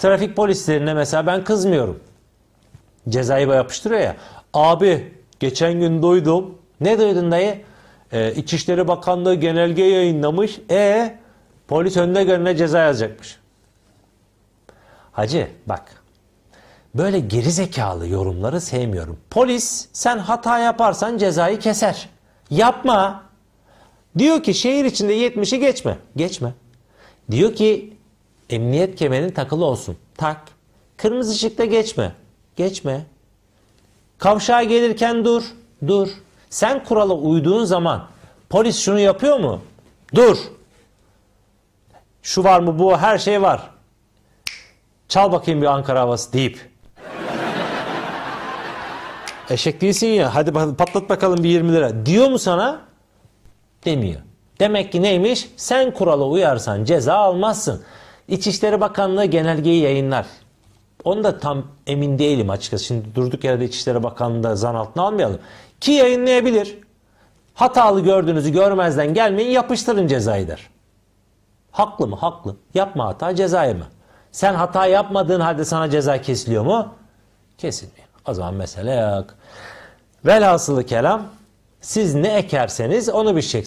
Trafik polislerine mesela ben kızmıyorum. Cezayı yapıştırıyor ya. Abi geçen gün duydum. Ne duydun dayı? Ee, İçişleri Bakanlığı genelge yayınlamış. E polis önüne görüne ceza yazacakmış. Hacı bak böyle gerizekalı yorumları sevmiyorum. Polis sen hata yaparsan cezayı keser. Yapma. Diyor ki şehir içinde 70'i geçme. Geçme. Diyor ki Emniyet kemerin takılı olsun. Tak. Kırmızı ışıkta geçme. Geçme. Kavşağa gelirken dur. Dur. Sen kurala uyduğun zaman polis şunu yapıyor mu? Dur. Şu var mı bu her şey var. Çal bakayım bir Ankara havası deyip. Eşek değilsin ya hadi patlat bakalım bir 20 lira. Diyor mu sana? Demiyor. Demek ki neymiş? Sen kurala uyarsan ceza almazsın. İçişleri Bakanlığı genelgeyi yayınlar. Onu da tam emin değilim açıkçası. Şimdi durduk yerde İçişleri Bakanlığı'nda zan altına almayalım. Ki yayınlayabilir. Hatalı gördüğünüzü görmezden gelmeyin yapıştırın cezayı der. Haklı mı? Haklı. Yapma hata cezayı mı? Sen hata yapmadığın halde sana ceza kesiliyor mu? Kesilmiyor. O zaman mesele yok. Velhasılı kelam siz ne ekerseniz onu bir biçeceksiniz.